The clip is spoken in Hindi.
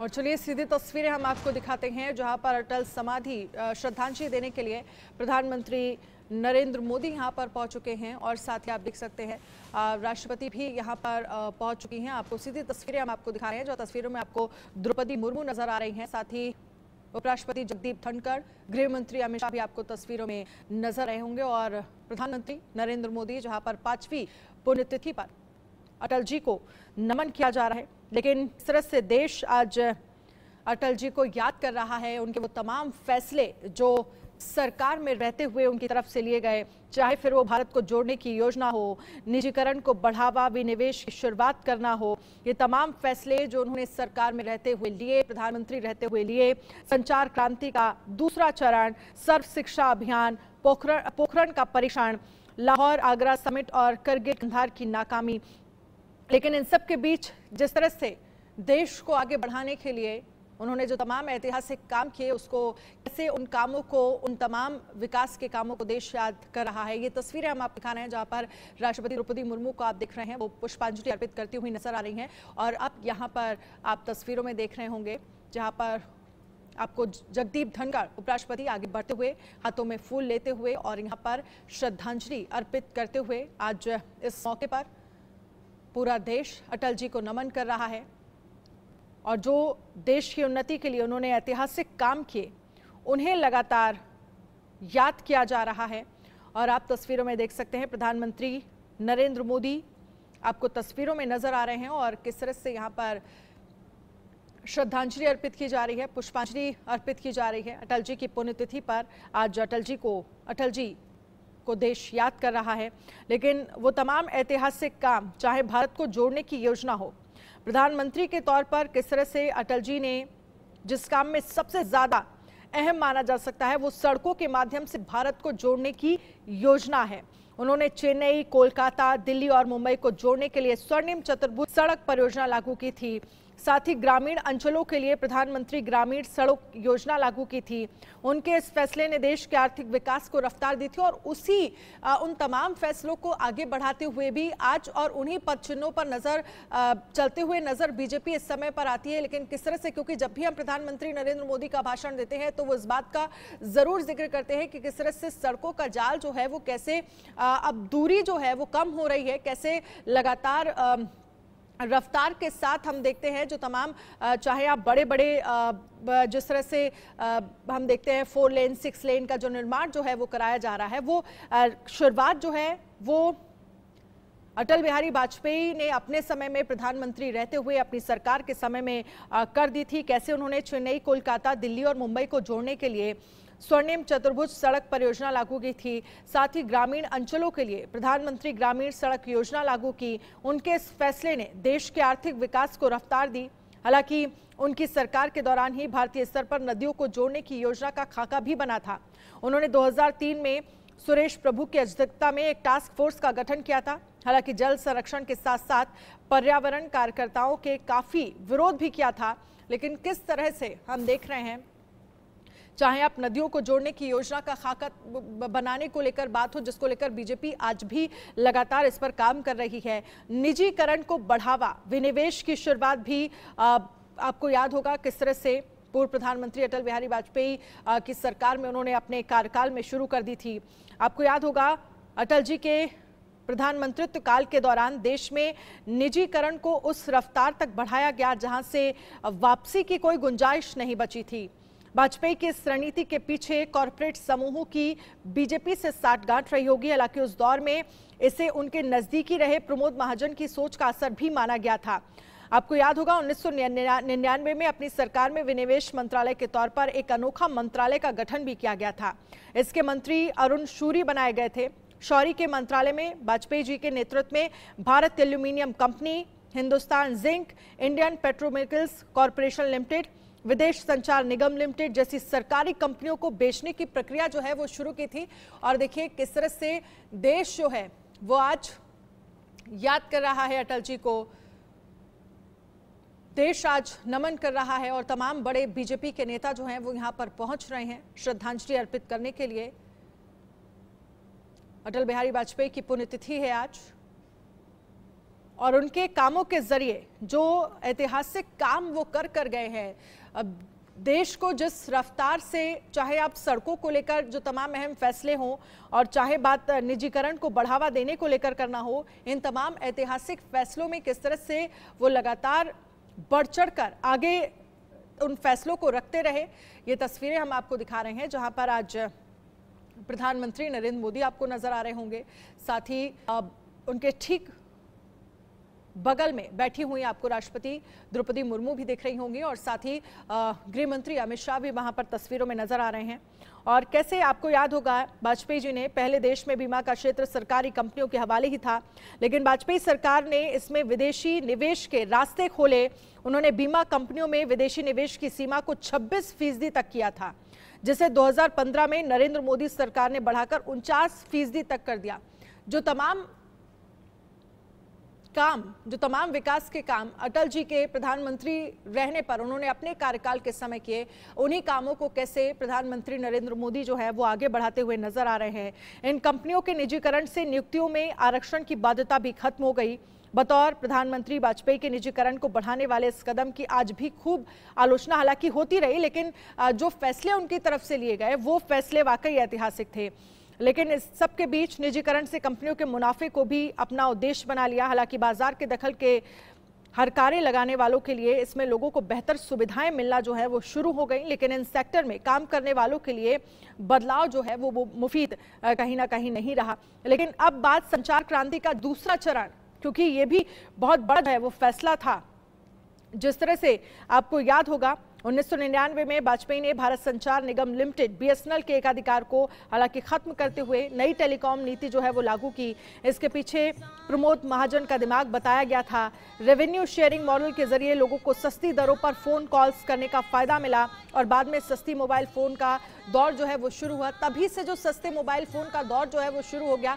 और चलिए सीधी तस्वीरें हम आपको दिखाते हैं जहां पर अटल समाधि श्रद्धांजलि देने के लिए प्रधानमंत्री नरेंद्र मोदी यहाँ पर पहुंच चुके हैं और साथ ही आप देख सकते हैं राष्ट्रपति भी यहाँ पर पहुंच चुकी हैं आपको सीधी तस्वीरें हम आपको दिखा रहे हैं जो तस्वीरों में आपको द्रौपदी मुर्मू नजर आ रही हैं साथ ही उपराष्ट्रपति जगदीप धनखड़ गृह मंत्री अमित शाह भी आपको तस्वीरों में नजर आए होंगे और प्रधानमंत्री नरेंद्र मोदी जहाँ पर पांचवी पुण्यतिथि पर अटल जी को नमन किया जा रहा है लेकिन इस तरह से देश आज अटल जी को याद कर रहा है उनके वो तमाम फैसले जो सरकार में रहते हुए उनकी तरफ से लिए गए चाहे फिर वो भारत को जोड़ने की योजना हो निजीकरण को बढ़ावा विनिवेश की शुरुआत करना हो ये तमाम फैसले जो उन्होंने सरकार में रहते हुए लिए प्रधानमंत्री रहते हुए लिए संचार क्रांति का दूसरा चरण सर्व शिक्षा अभियान पोखरण पोखरण का परीक्षण लाहौर आगरा समिट और करगिल कंधार की नाकामी लेकिन इन सब के बीच जिस तरह से देश को आगे बढ़ाने के लिए उन्होंने जो तमाम ऐतिहासिक काम किए उसको कैसे उन कामों को उन तमाम विकास के कामों को देश याद कर रहा है ये तस्वीरें हम आप दिखा रहे हैं जहाँ पर राष्ट्रपति द्रौपदी मुर्मू को आप देख रहे हैं वो पुष्पांजलि अर्पित करती हुई नजर आ रही हैं और अब यहाँ पर आप तस्वीरों में देख रहे होंगे जहाँ पर आपको जगदीप धनखड़ उपराष्ट्रपति आगे बढ़ते हुए हाथों में फूल लेते हुए और यहाँ पर श्रद्धांजलि अर्पित करते हुए आज इस मौके पर पूरा देश अटल जी को नमन कर रहा है और जो देश की उन्नति के लिए उन्होंने ऐतिहासिक काम किए उन्हें लगातार याद किया जा रहा है और आप तस्वीरों में देख सकते हैं प्रधानमंत्री नरेंद्र मोदी आपको तस्वीरों में नजर आ रहे हैं और किस तरह से यहाँ पर श्रद्धांजलि अर्पित की जा रही है पुष्पांजलि अर्पित की जा रही है अटल जी की पुण्यतिथि पर आज अटल जी को अटल जी को देश याद कर रहा है लेकिन वो तमाम ऐतिहासिक काम चाहे भारत को जोड़ने की योजना हो प्रधानमंत्री के तौर पर किस तरह से अटल जी ने जिस काम में सबसे ज़्यादा अहम माना जा सकता है वो सड़कों के माध्यम से भारत को जोड़ने की योजना है उन्होंने चेन्नई कोलकाता दिल्ली और मुंबई को जोड़ने के लिए स्वर्णिम चतुर्भुज सड़क परियोजना लागू की थी साथ ही ग्रामीण अंचलों के लिए प्रधानमंत्री ग्रामीण सड़क योजना लागू की थी उनके इस फैसले ने देश के आर्थिक विकास को रफ्तार दी थी और उसी उन तमाम फैसलों को आगे बढ़ाते हुए भी आज और उन्हीं पद चिन्हों पर नजर चलते हुए नजर बीजेपी इस समय पर आती है लेकिन किस तरह से क्योंकि जब भी हम प्रधानमंत्री नरेंद्र मोदी का भाषण देते हैं तो वो इस बात का जरूर जिक्र करते हैं कि किस तरह से सड़कों का जाल जो है वो कैसे अब दूरी जो है वो कम हो रही है कैसे लगातार रफ्तार के साथ हम देखते हैं जो तमाम चाहे आप बड़े बड़े जिस तरह से हम देखते हैं फोर लेन सिक्स लेन का जो निर्माण जो है वो कराया जा रहा है वो शुरुआत जो है वो अटल बिहारी वाजपेयी ने अपने समय में प्रधानमंत्री रहते हुए अपनी सरकार के समय में कर दी थी कैसे उन्होंने चेन्नई कोलकाता दिल्ली और मुंबई को जोड़ने के लिए स्वर्णिम चतुर्भुज सड़क परियोजना लागू की थी साथ ही ग्रामीण अंचलों के लिए प्रधानमंत्री ग्रामीण सड़क योजना लागू की उनके इस फैसले ने देश के आर्थिक विकास को रफ्तार दी हालांकि उनकी सरकार के दौरान ही भारतीय स्तर पर नदियों को जोड़ने की योजना का खाका भी बना था उन्होंने 2003 में सुरेश प्रभु की अध्यक्षता में एक टास्क फोर्स का गठन किया था हालांकि जल संरक्षण के साथ साथ पर्यावरण कार्यकर्ताओं के काफी विरोध भी किया था लेकिन किस तरह से हम देख रहे हैं चाहे आप नदियों को जोड़ने की योजना का खाका बनाने को लेकर बात हो जिसको लेकर बीजेपी आज भी लगातार इस पर काम कर रही है निजीकरण को बढ़ावा विनिवेश की शुरुआत भी आ, आपको याद होगा किस तरह से पूर्व प्रधानमंत्री अटल बिहारी वाजपेयी की सरकार में उन्होंने अपने कार्यकाल में शुरू कर दी थी आपको याद होगा अटल जी के प्रधानमंत्रित्व काल के दौरान देश में निजीकरण को उस रफ्तार तक बढ़ाया गया जहां से वापसी की कोई गुंजाइश नहीं बची थी वाजपेयी की इस रणनीति के पीछे कॉरपोरेट समूहों की बीजेपी से साठगांठ रही होगी हालांकि उस दौर में इसे उनके नजदीकी रहे प्रमोद महाजन की सोच का असर भी माना गया था आपको याद होगा 1999 में अपनी सरकार में विनिवेश मंत्रालय के तौर पर एक अनोखा मंत्रालय का गठन भी किया गया था इसके मंत्री अरुण शूरी बनाए गए थे शौरी के मंत्रालय में वाजपेयी जी के नेतृत्व में Bharat aluminium company Hindustan zinc Indian petrochemicals corporation limited Videsh Sanchar निगम लिमिटेड जैसी सरकारी कंपनियों को बेचने की प्रक्रिया जो है वो शुरू की थी और देखिए किस तरह से देश जो है वो आज याद कर रहा है अटल जी को देश आज नमन कर रहा है और तमाम बड़े बीजेपी के नेता जो हैं वो यहां पर पहुंच रहे हैं श्रद्धांजलि अर्पित करने के लिए अटल बिहारी वाजपेयी की पुण्यतिथि है आज और उनके कामों के जरिए जो ऐतिहासिक काम वो कर कर गए हैं अब देश को जिस रफ्तार से चाहे आप सड़कों को लेकर जो तमाम अहम फैसले हों और चाहे बात निजीकरण को बढ़ावा देने को लेकर करना हो इन तमाम ऐतिहासिक फैसलों में किस तरह से वो लगातार बढ़ चढ़ कर आगे उन फैसलों को रखते रहे ये तस्वीरें हम आपको दिखा रहे हैं जहां पर आज प्रधानमंत्री नरेंद्र मोदी आपको नजर आ रहे होंगे साथ ही उनके ठीक बगल में बैठी हुई आपको राष्ट्रपति द्रौपदी मुर्मू भी दिख रही होंगी और साथ ही गृह मंत्री अमित शाह भी वहां पर तस्वीरों में नजर आ रहे हैं और कैसे आपको याद होगा वाजपेयी जी ने पहले देश में बीमा का क्षेत्र सरकारी कंपनियों के हवाले ही था लेकिन वाजपेयी सरकार ने इसमें विदेशी निवेश के रास्ते खोले उन्होंने बीमा कंपनियों में विदेशी निवेश की सीमा को 26 फीसदी तक किया था जिसे 2015 में नरेंद्र मोदी सरकार ने बढ़ाकर उनचास फीसदी तक कर दिया जो तमाम काम जो तमाम विकास के काम अटल जी के प्रधानमंत्री रहने पर उन्होंने अपने कार्यकाल के समय किए उन्हीं कामों को कैसे प्रधानमंत्री नरेंद्र मोदी जो है वो आगे बढ़ाते हुए नजर आ रहे हैं इन कंपनियों के निजीकरण से नियुक्तियों में आरक्षण की बाध्यता भी खत्म हो गई बतौर प्रधानमंत्री वाजपेयी के निजीकरण को बढ़ाने वाले इस कदम की आज भी खूब आलोचना हालांकि होती रही लेकिन जो फैसले उनकी तरफ से लिए गए वो फैसले वाकई ऐतिहासिक थे लेकिन इस सबके बीच निजीकरण से कंपनियों के मुनाफे को भी अपना उद्देश्य बना लिया हालांकि बाजार के दखल के हरकारे लगाने वालों के लिए इसमें लोगों को बेहतर सुविधाएं मिलना जो है वो शुरू हो गई लेकिन इन सेक्टर में काम करने वालों के लिए बदलाव जो है वो, वो मुफीद कहीं ना कहीं नहीं रहा लेकिन अब बात संचार क्रांति का दूसरा चरण क्योंकि ये भी बहुत बड़ा है वो फैसला था जिस तरह से आपको याद होगा उन्नीस में वाजपेयी ने भारत संचार निगम लिमिटेड बीएसएनएल के एकाधिकार को हालांकि खत्म करते हुए नई टेलीकॉम नीति जो है वो लागू की इसके पीछे प्रमोद महाजन का दिमाग बताया गया था रेवेन्यू शेयरिंग मॉडल के जरिए लोगों को सस्ती दरों पर फोन कॉल्स करने का फायदा मिला और बाद में सस्ती मोबाइल फोन का दौर जो है वो शुरू हुआ तभी से जो सस्ते मोबाइल फोन का दौर जो है वो शुरू हो गया